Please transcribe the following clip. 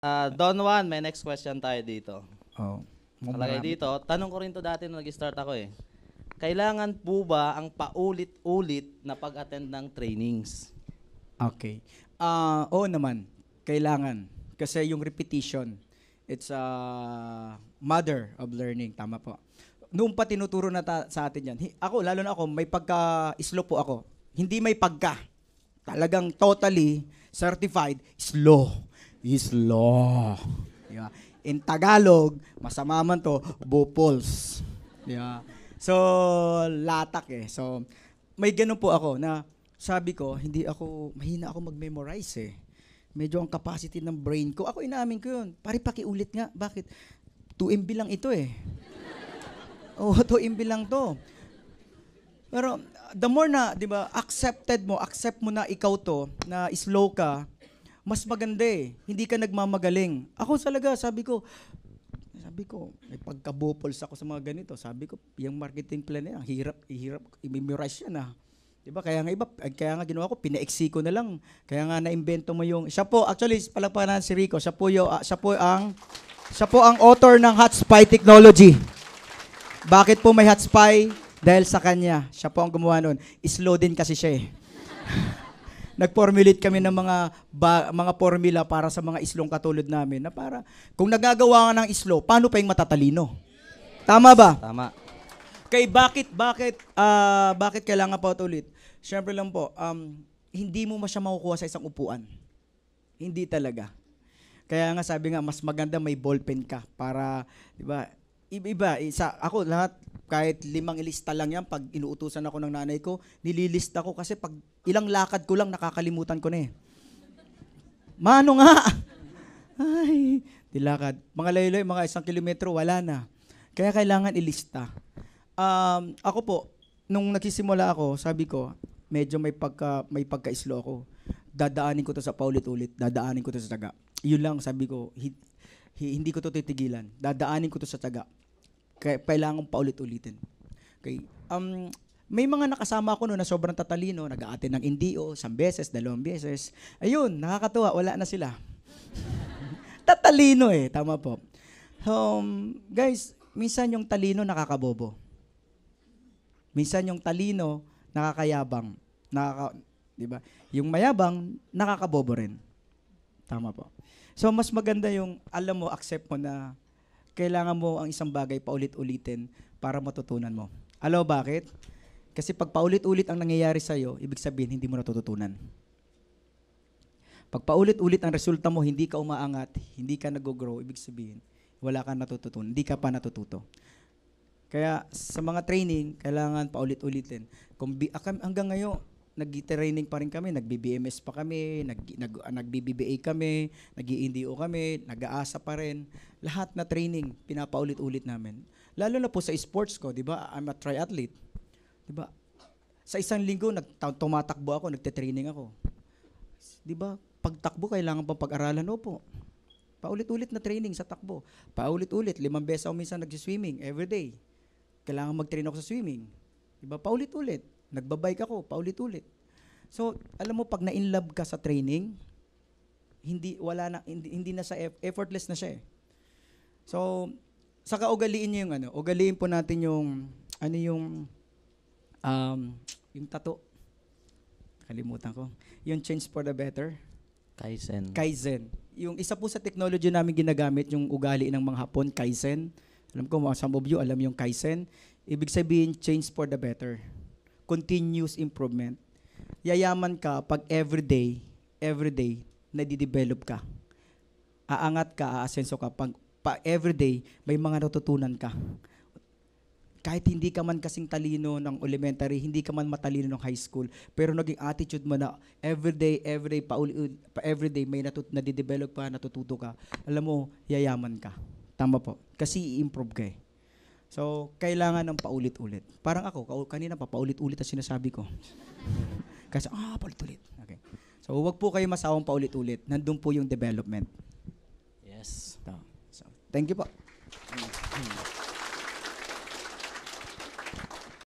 Uh, Don Juan, may next question tayo dito. Oh. Kalagay dito, tanong ko rin to dati nung nag-start ako eh. Kailangan po ba ang paulit-ulit na pag-attend ng trainings? Okay. Uh, oo naman, kailangan. Kasi yung repetition, it's a mother of learning. Tama po. Noong pa tinuturo na ta- sa atin yan, ako, lalo na ako, may pagka-slow po ako. Hindi may pagka. Talagang totally certified, slow is law. Di In Tagalog, masama man to, bupols. Di So, latak eh. So, may ganun po ako na sabi ko, hindi ako, mahina ako mag-memorize eh. Medyo ang capacity ng brain ko. Ako inamin ko yun. Pare, pakiulit nga. Bakit? 2 MB lang ito eh. Oo, oh, 2 MB lang to. Pero the more na, 'di ba, accepted mo, accept mo na ikaw 'to na slow ka, mas maganda eh. Hindi ka nagmamagaling. Ako talaga, sabi ko, sabi ko, may pagkabupols ako sa mga ganito. Sabi ko, yung marketing plan niya, hirap, hirap, imemorize yan ah. Diba? Kaya nga iba, kaya nga ginawa ko, pinaiksi ko na lang. Kaya nga naimbento mo yung, siya po, actually, palagpanan si Rico, siya po, yung, uh, ah, siya po ang, siya po ang author ng Hot Spy Technology. Bakit po may Hot Spy? Dahil sa kanya. Siya po ang gumawa nun. Slow din kasi siya eh. nag-formulate kami ng mga ba, mga formula para sa mga islong katulad namin na para kung nagagawa ka ng islo, paano pa yung matatalino? Tama ba? Tama. Kay bakit bakit uh, bakit kailangan pa ulit? Syempre lang po, um, hindi mo masya makukuha sa isang upuan. Hindi talaga. Kaya nga sabi nga mas maganda may ballpen ka para 'di ba? Iba, isa ako lahat kahit limang ilista lang yan, pag inuutusan ako ng nanay ko, nililista ko kasi pag ilang lakad ko lang, nakakalimutan ko na eh. Mano nga! Ay, dilakad. Mga layloy, mga isang kilometro, wala na. Kaya kailangan ilista. Um, ako po, nung nagsisimula ako, sabi ko, medyo may pagka may pagka slow ako. Dadaanin ko to sa paulit-ulit, dadaanin ko to sa taga. Yun lang sabi ko, hindi ko to titigilan. Dadaanin ko to sa taga. Kaya kailangan paulit-ulitin. Okay. Um, may mga nakasama ko noon na sobrang tatalino, nag-aatin ng Indio, isang beses, dalawang beses. Ayun, nakakatuwa, wala na sila. tatalino eh, tama po. Um, guys, minsan yung talino nakakabobo. Minsan yung talino nakakayabang. Nakaka, 'di ba? Yung mayabang nakakabobo rin. Tama po. So mas maganda yung alam mo, accept mo na kailangan mo ang isang bagay paulit-ulitin para matutunan mo. Alo, bakit? Kasi pag paulit-ulit ang nangyayari sa'yo, ibig sabihin hindi mo natututunan. Pag paulit-ulit ang resulta mo, hindi ka umaangat, hindi ka nag-grow, ibig sabihin, wala kang natututunan, hindi ka pa natututo. Kaya sa mga training, kailangan paulit-ulitin. Kung bi- hanggang ngayon, nag-training pa rin kami, nag-BBMS pa kami, nag, nag, kami, nag-INDO kami, nag-aasa pa rin. Lahat na training, pinapaulit-ulit namin. Lalo na po sa sports ko, di ba? I'm a triathlete. Di ba? Sa isang linggo, nagtumatakbo ako, nagte-training ako. Di ba? Pagtakbo, kailangan pang pag-aralan. Opo. Paulit-ulit na training sa takbo. Paulit-ulit. Limang beses ako minsan nagsiswimming every day. Kailangan mag-train ako sa swimming. Di ba? Paulit-ulit. Nagbabike ako, paulit-ulit. So, alam mo, pag na-inlove ka sa training, hindi, wala na, hindi, hindi na sa effortless na siya eh. So, saka ugaliin niyo yung ano, ugaliin po natin yung, ano yung, um, yung tato. Kalimutan ko. Yung change for the better. Kaizen. Kaizen. Yung isa po sa technology namin ginagamit, yung ugali ng mga Hapon, Kaizen. Alam ko, some of you alam yung Kaizen. Ibig sabihin, change for the better continuous improvement. Yayaman ka pag everyday, everyday, nadidevelop ka. Aangat ka, aasenso ka. Pag pa everyday, may mga natutunan ka. Kahit hindi ka man kasing talino ng elementary, hindi ka man matalino ng high school, pero naging attitude mo na everyday, everyday, pa, pa everyday, may natut nadidevelop pa, natututo ka. Alam mo, yayaman ka. Tama po. Kasi i-improve ka eh. So, kailangan ng paulit-ulit. Parang ako, kanina pa, paulit-ulit ang sinasabi ko. Kasi, ah, paulit-ulit. Okay. So, huwag po kayo masawang paulit-ulit. Nandun po yung development. Yes. So, thank you po.